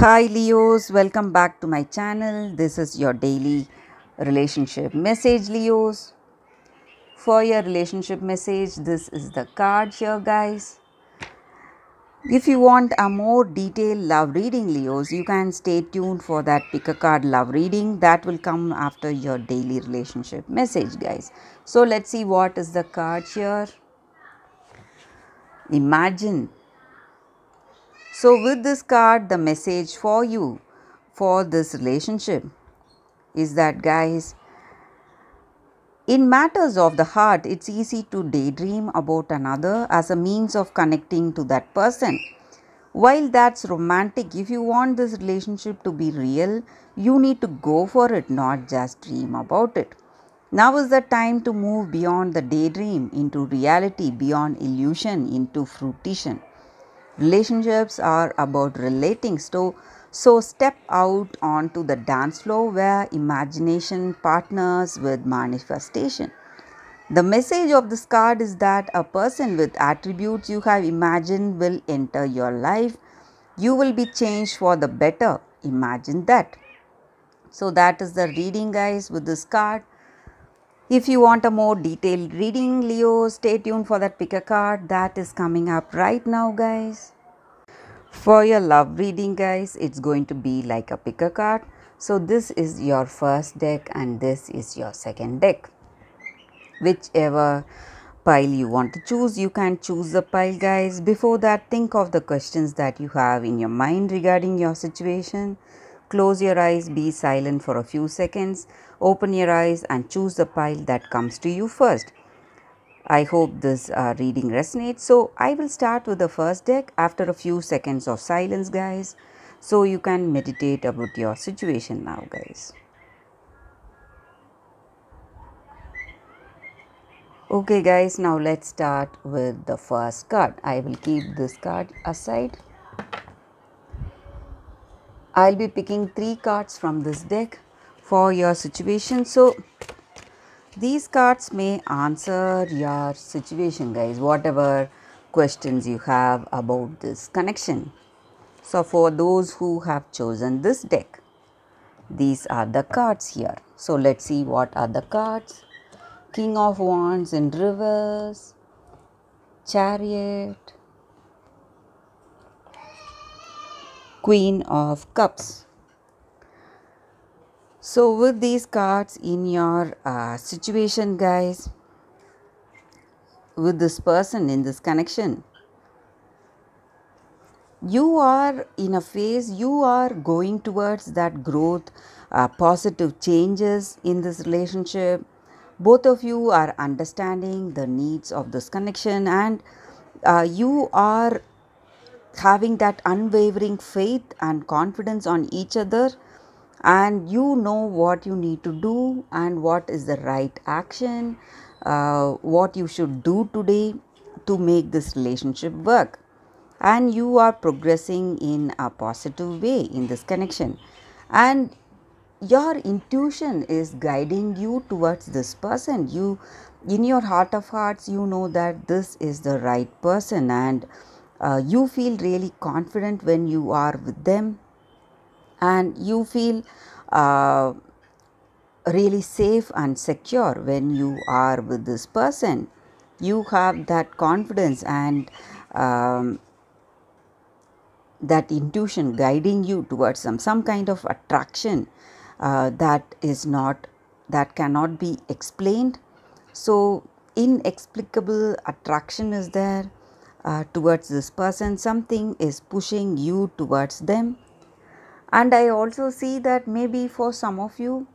Hi Leos, welcome back to my channel. This is your daily relationship message, Leos. For your relationship message, this is the card here, guys. If you want a more detailed love reading, Leos, you can stay tuned for that pick a card love reading that will come after your daily relationship message, guys. So, let's see what is the card here. Imagine so, with this card, the message for you for this relationship is that, guys, in matters of the heart, it's easy to daydream about another as a means of connecting to that person. While that's romantic, if you want this relationship to be real, you need to go for it, not just dream about it. Now is the time to move beyond the daydream into reality, beyond illusion into fruition. Relationships are about relating. So, so step out onto the dance floor where imagination partners with manifestation. The message of this card is that a person with attributes you have imagined will enter your life. You will be changed for the better. Imagine that. So, that is the reading, guys, with this card. If you want a more detailed reading, Leo, stay tuned for that picker card that is coming up right now, guys. For your love reading, guys, it's going to be like a picker card. So, this is your first deck, and this is your second deck. Whichever pile you want to choose, you can choose the pile, guys. Before that, think of the questions that you have in your mind regarding your situation Close your eyes, be silent for a few seconds, open your eyes, and choose the pile that comes to you first. I hope this uh, reading resonates. So, I will start with the first deck after a few seconds of silence, guys. So, you can meditate about your situation now, guys. Okay, guys, now let's start with the first card. I will keep this card aside. I'll be picking three cards from this deck for your situation. So, these cards may answer your situation, guys, whatever questions you have about this connection. So, for those who have chosen this deck, these are the cards here. So, let's see what are the cards King of Wands in Rivers, Chariot, Queen of Cups. So, with these cards in your uh, situation, guys, with this person in this connection, you are in a phase you are going towards that growth uh, positive changes in this relationship both of you are understanding the needs of this connection and uh, you are having that unwavering faith and confidence on each other and you know what you need to do and what is the right action uh, what you should do today to make this relationship work and you are progressing in a positive way in this connection and your intuition is guiding you towards this person you in your heart of hearts you know that this is the right person and uh, you feel really confident when you are with them and you feel uh, really safe and secure when you are with this person you have that confidence and um, that intuition guiding you towards some some kind of attraction uh, that is not that cannot be explained so inexplicable attraction is there uh, towards this person, something is pushing you towards them. And I also see that maybe for some of you,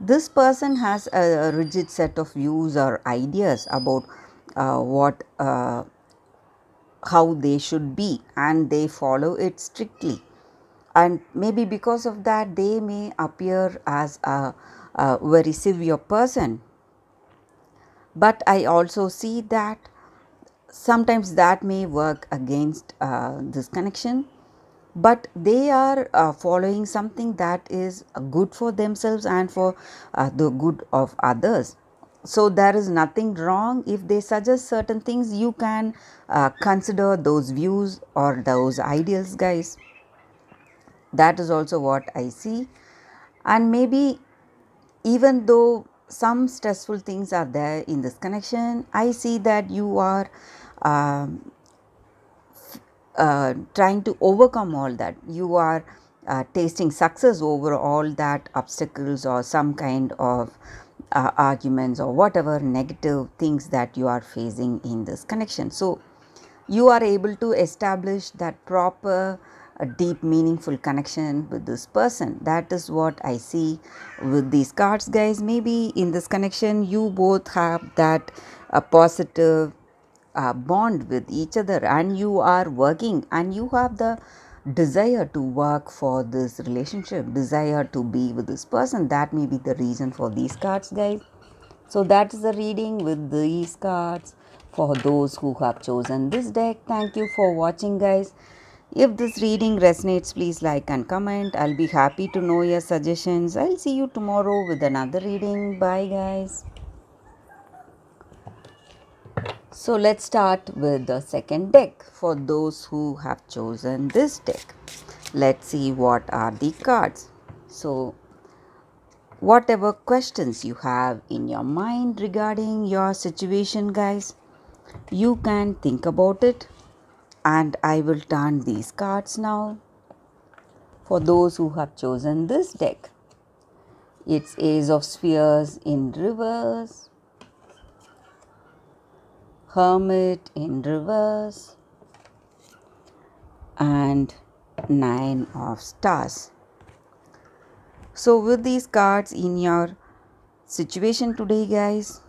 this person has a, rigid set of views or ideas about uh, what uh, how they should be and they follow it strictly and maybe because of that they may appear as a, a very severe person but i also see that sometimes that may work against uh, this connection but they are uh, following something that is good for themselves and for uh, the good of others so there is nothing wrong if they suggest certain things you can uh, consider those views or those ideals guys that is also what i see and maybe even though some stressful things are there in this connection i see that you are um, uh, trying to overcome all that. You are uh, tasting success over all that obstacles or some kind of uh, arguments or whatever negative things that you are facing in this connection. So, you are able to establish that proper, uh, deep, meaningful connection with this person. That is what I see with these cards, guys. Maybe in this connection, you both have that a positive uh, bond with each other and you are working and you have the desire to work for this relationship desire to be with this person that may be the reason for these cards guys so that is the reading with these cards for those who have chosen this deck thank you for watching guys if this reading resonates please like and comment i'll be happy to know your suggestions i'll see you tomorrow with another reading bye guys so let's start with the second deck for those who have chosen this deck. Let's see what are the cards. So whatever questions you have in your mind regarding your situation guys, you can think about it and I will turn these cards now for those who have chosen this deck. It's Ace of Spheres in reverse, Hermit in reverse, and Nine of Stars. So, with these cards in your situation today, guys,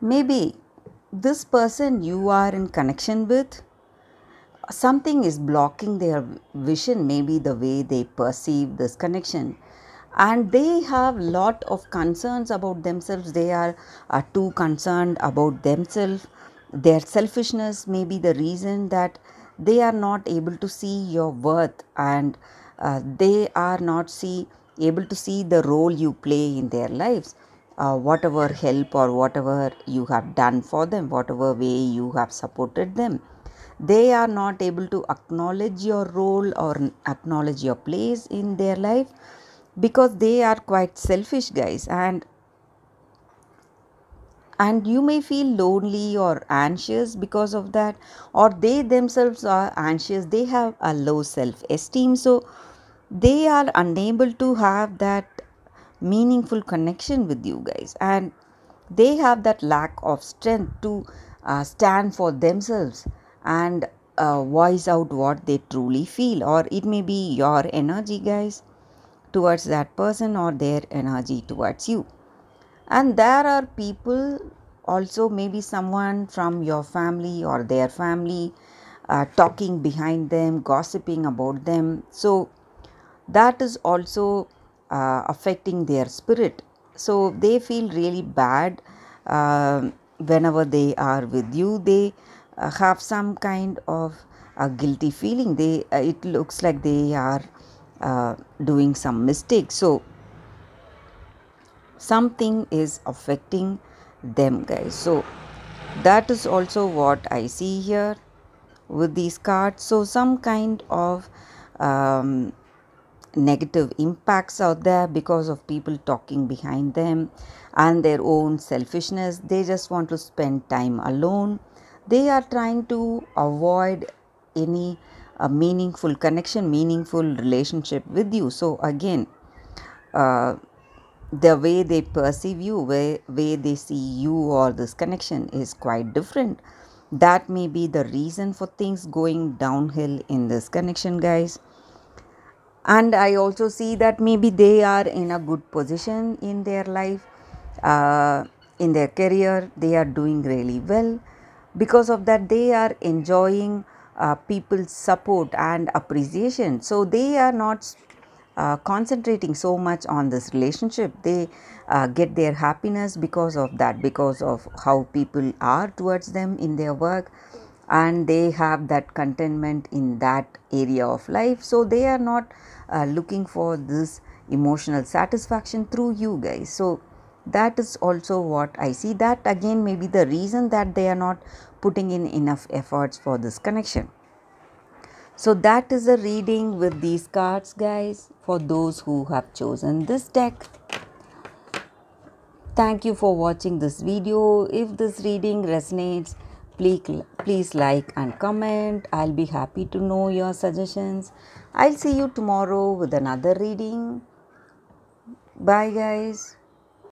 maybe this person you are in connection with something is blocking their vision maybe the way they perceive this connection and they have lot of concerns about themselves they are, are too concerned about themselves their selfishness may be the reason that they are not able to see your worth and uh, they are not see able to see the role you play in their lives uh, whatever help or whatever you have done for them whatever way you have supported them they are not able to acknowledge your role or acknowledge your place in their life because they are quite selfish guys and and you may feel lonely or anxious because of that or they themselves are anxious they have a low self esteem so they are unable to have that meaningful connection with you guys and they have that lack of strength to uh, stand for themselves and uh, voice out what they truly feel or it may be your energy guys towards that person or their energy towards you. And there are people, also, maybe someone from your family or their family, uh, talking behind them, gossiping about them. So, that is also uh, affecting their spirit. So, they feel really bad uh, whenever they are with you. They uh, have some kind of a guilty feeling. They uh, it looks like they are uh, doing some mistake so something is affecting them guys so that is also what i see here with these cards so some kind of um, negative impacts out there because of people talking behind them and their own selfishness they just want to spend time alone they are trying to avoid any a meaningful connection, meaningful relationship with you. So, again, uh, the way they perceive you, way, way they see you, or this connection is quite different. That may be the reason for things going downhill in this connection, guys. And I also see that maybe they are in a good position in their life, uh, in their career, they are doing really well. Because of that, they are enjoying uh, people's support and appreciation. So they are not uh, concentrating so much on this relationship. They uh, get their happiness because of that, because of how people are towards them in their work, and they have that contentment in that area of life. So they are not uh, looking for this emotional satisfaction through you guys. So that is also what I see. That again may be the reason that they are not putting in enough efforts for this connection. So that is the reading with these cards guys for those who have chosen this deck. Thank you for watching this video. If this reading resonates, please, please like and comment. I'll be happy to know your suggestions. I'll see you tomorrow with another reading. Bye guys.